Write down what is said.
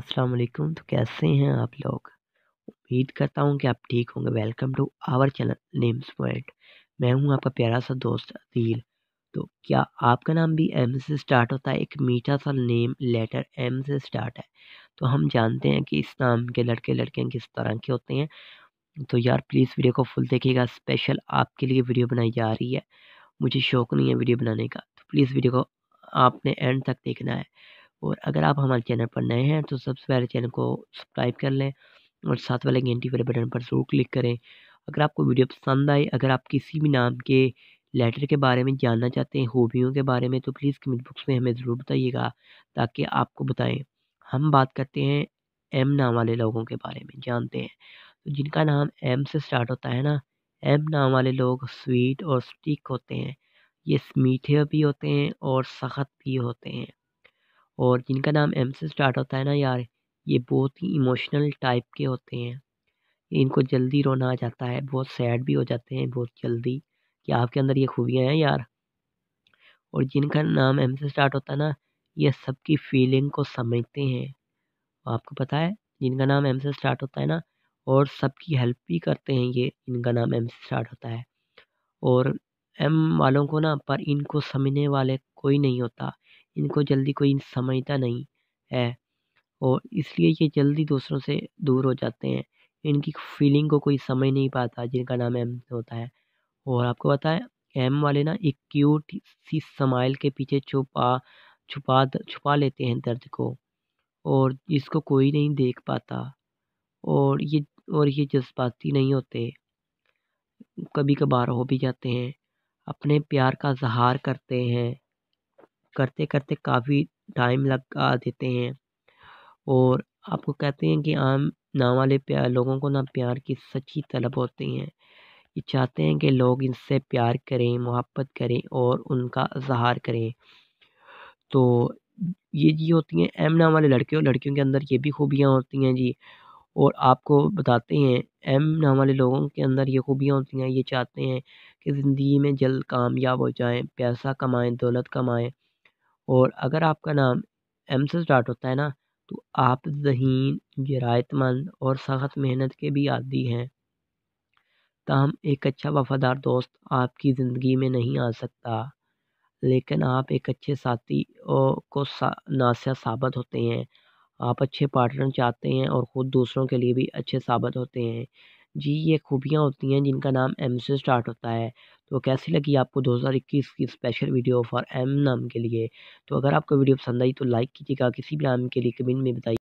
अस्सलाम वालेकुम तो कैसे हैं आप लोग उम्मीद करता हूँ कि आप ठीक होंगे welcome to our channel names point मैं हूँ आपका प्यारा सा दोस्त अदील तो क्या आपका नाम भी एम से स्टार्ट होता है एक मीठा सा नेम लेटर एम से स्टार्ट है तो हम जानते हैं कि इस नाम के लड़के लड़कियाँ किस तरह के होते हैं तो यार प्लीज़ वीडियो को फुल देखिएगा स्पेशल आपके लिए वीडियो बनाई जा रही है मुझे शौक नहीं है वीडियो बनाने का तो प्लीज़ वीडियो को आपने एंड तक देखना है और अगर आप हमारे चैनल पर नए हैं तो सबसे पहले चैनल को सब्सक्राइब कर लें और साथ वाले घंटी वाले बटन पर ज़रूर क्लिक करें अगर आपको वीडियो पसंद आए अगर आप किसी भी नाम के लेटर के बारे में जानना चाहते हैं हॉबियों के बारे में तो प्लीज़ कमेंट बॉक्स में हमें ज़रूर बताइएगा ताकि आपको बताएं हम बात करते हैं एम नाम वाले लोगों के बारे में जानते हैं तो जिनका नाम एम से स्टार्ट होता है ना एम नाम वाले लोग स्वीट और स्टिक होते हैं ये मीठे भी होते हैं और सख्त भी होते हैं और जिनका नाम एम से स्टार्ट होता है ना यार ये बहुत ही इमोशनल टाइप के होते हैं इनको जल्दी रोना आ जाता है बहुत सैड भी हो जाते हैं बहुत जल्दी कि आपके अंदर ये खूबियाँ हैं यार और जिनका नाम एम से स्टार्ट होता है ना ये सबकी फीलिंग को समझते हैं आपको पता है जिनका नाम एम से स्टार्ट होता है ना और सबकी हेल्प भी करते हैं ये इनका नाम एम से स्टार्ट होता है और एम वालों को ना पर इनको समझने वाले कोई नहीं होता इनको जल्दी कोई समझता नहीं है और इसलिए ये जल्दी दूसरों से दूर हो जाते हैं इनकी फीलिंग को कोई समझ नहीं पाता जिनका नाम एम होता है और आपको पता है एम वाले ना एक क्यूट सी समाइल के पीछे छुपा छुपा छुपा लेते हैं दर्द को और इसको कोई नहीं देख पाता और ये और ये जज्बाती नहीं होते कभी कभार हो भी जाते हैं अपने प्यार का इजहार करते हैं करते करते काफ़ी टाइम लगा देते हैं और आपको कहते हैं कि आम ना वाले प्यार लोगों को ना प्यार की सच्ची तलब होती हैं ये चाहते हैं कि लोग इनसे प्यार करें मोहब्बत करें और उनका इजहार करें तो ये जी होती हैं एम नाम वाले लड़के और लड़कियों के अंदर ये भी खूबियाँ होती हैं जी और आपको बताते हैं एम नाम वाले लोगों के अंदर ये खूबियाँ होती हैं ये चाहते हैं कि ज़िंदगी में जल्द कामयाब हो जाएं पैसा कमाएं दौलत कमाएं और अगर आपका नाम एम से स्टार्ट होता है ना तो आप जहीन जरायतमंद और सख्त मेहनत के भी आदि हैं तहम एक अच्छा वफादार दोस्त आपकी ज़िंदगी में नहीं आ सकता लेकिन आप एक अच्छे साथी को सा, नासिया साबित होते हैं आप अच्छे पार्टनर चाहते हैं और ख़ुद दूसरों के लिए भी अच्छे साबित होते हैं जी ये खूबियाँ होती हैं जिनका नाम एम से स्टार्ट होता है तो कैसी लगी आपको 2021 की स्पेशल वीडियो फॉर एम नाम के लिए तो अगर आपको वीडियो पसंद आई तो लाइक कीजिएगा किसी भी नाम के लिए कमेंट में बताइए